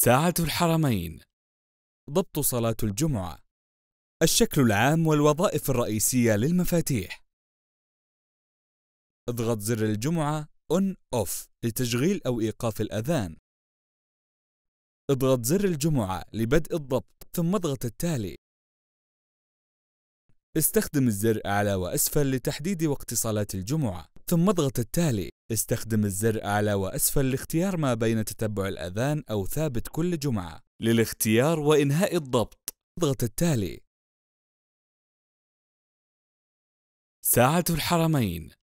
ساعة الحرمين ضبط صلاة الجمعة الشكل العام والوظائف الرئيسية للمفاتيح اضغط زر الجمعة On Off لتشغيل أو إيقاف الأذان اضغط زر الجمعة لبدء الضبط ثم اضغط التالي استخدم الزر أعلى وأسفل لتحديد وقت صلاة الجمعة ثم اضغط التالي استخدم الزر أعلى وأسفل لاختيار ما بين تتبع الأذان أو ثابت كل جمعة للاختيار وإنهاء الضبط اضغط التالي ساعة الحرمين